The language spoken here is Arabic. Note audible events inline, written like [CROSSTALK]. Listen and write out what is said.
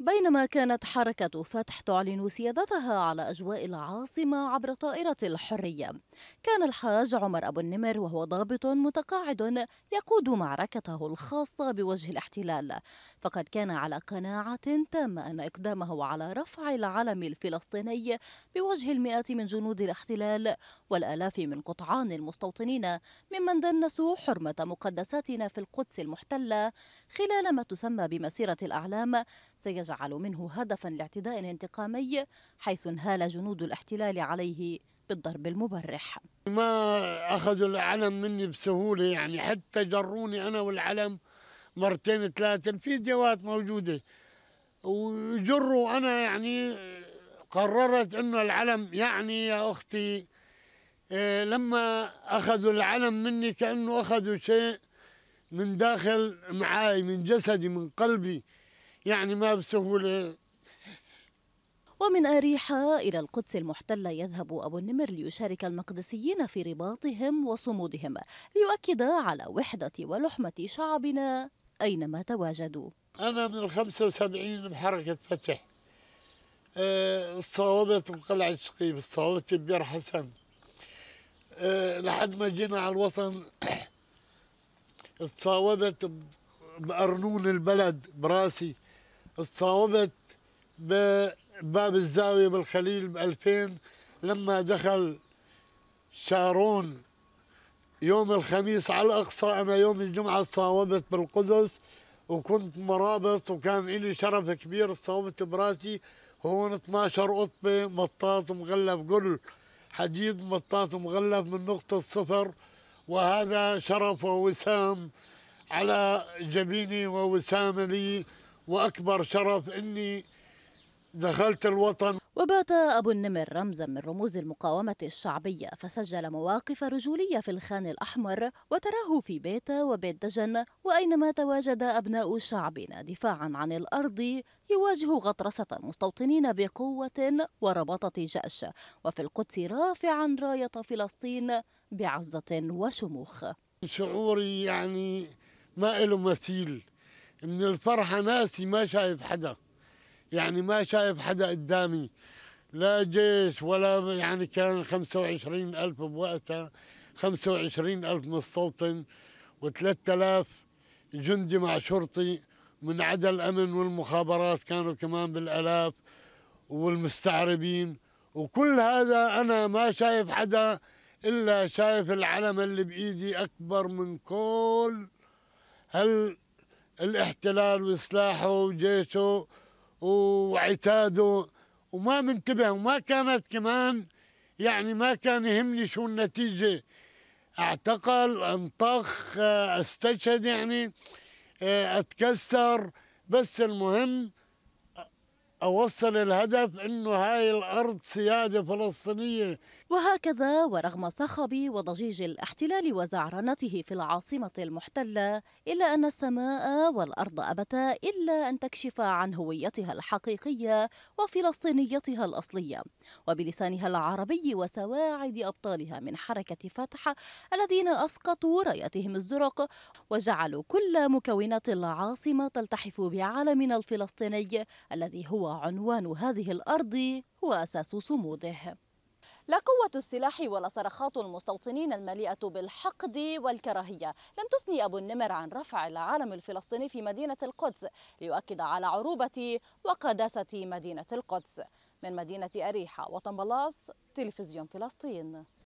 بينما كانت حركة فتح تعلن سيادتها على أجواء العاصمة عبر طائرة الحرية كان الحاج عمر أبو النمر وهو ضابط متقاعد يقود معركته الخاصة بوجه الاحتلال فقد كان على قناعة تامة أن إقدامه على رفع العلم الفلسطيني بوجه المئات من جنود الاحتلال والآلاف من قطعان المستوطنين ممن دنسوا حرمة مقدساتنا في القدس المحتلة خلال ما تسمى بمسيرة الأعلام سيجعل يجعل منه هدفا لاعتداء انتقامي حيث انهال جنود الاحتلال عليه بالضرب المبرح ما أخذوا العلم مني بسهولة يعني حتى جروني أنا والعلم مرتين ثلاثة الفيديوهات موجودة وجروا أنا يعني قررت أنه العلم يعني يا أختي آه، لما أخذوا العلم مني كأنه أخذوا شيء من داخل معاي من جسدي من قلبي يعني ما بسهولة ومن أريحة إلى القدس المحتلة يذهب أبو النمر ليشارك المقدسيين في رباطهم وصمودهم ليؤكد على وحدة ولحمة شعبنا أينما تواجدوا أنا من الخمسة وسبعين بحركة فتح أه الصوابت بقلعة شقيب الصوابت بير حسن آه، لحد ما جينا على الوطن تصاوبت [COUGHS] بقرنون البلد براسي تصاوبت بباب الزاوية بالخليل ب 2000 لما دخل شارون يوم الخميس على الأقصى أنا يوم الجمعة تصاوبت بالقدس وكنت مرابط وكان لي شرف كبير تصاوبت براسي هون 12 قطبة مطاط مغلف قل حديد مطاط مغلف من نقطة صفر وهذا شرف ووسام على جبيني ووسام لي وأكبر شرف أني دخلت الوطن وبات أبو النمر رمزا من رموز المقاومة الشعبية فسجل مواقف رجولية في الخان الأحمر وتراه في بيته وبيت دجن وأينما تواجد أبناء شعبنا دفاعا عن الأرض يواجه غطرسة المستوطنين بقوة وربطة جأش وفي القدس رافعا راية فلسطين بعزة وشموخ شعوري يعني ما له مثيل من الفرحة ناسي ما شايف حدا يعني ما شايف حدا قدامي لا جيش ولا يعني كان وعشرين ألف بوقتها وعشرين ألف مستوطن و3000 جندي مع شرطي من عدا الأمن والمخابرات كانوا كمان بالألاف والمستعربين وكل هذا أنا ما شايف حدا إلا شايف العلم اللي بإيدي أكبر من كل هال الاحتلال وسلاحه وجيشه وعتاده وما منتبه وما كانت كمان يعني ما كان يهمني شو النتيجة اعتقل انطخ استشهد يعني اتكسر بس المهم أوصل الهدف أنه هاي الأرض سيادة فلسطينية وهكذا ورغم صخب وضجيج الاحتلال وزعرنته في العاصمة المحتلة إلا أن السماء والأرض أبتا إلا أن تكشف عن هويتها الحقيقية وفلسطينيتها الأصلية وبلسانها العربي وسواعد أبطالها من حركة فتح الذين أسقطوا رايتهم الزرق وجعلوا كل مكونات العاصمة تلتحف بعالمنا الفلسطيني الذي هو عنوان هذه الأرض هو أساس صموده لا قوة السلاح ولا صرخات المستوطنين المليئة بالحقد والكراهية لم تثني أبو النمر عن رفع العالم الفلسطيني في مدينة القدس ليؤكد على عروبة وقداسة مدينة القدس من مدينة أريحة وطنبلاس تلفزيون فلسطين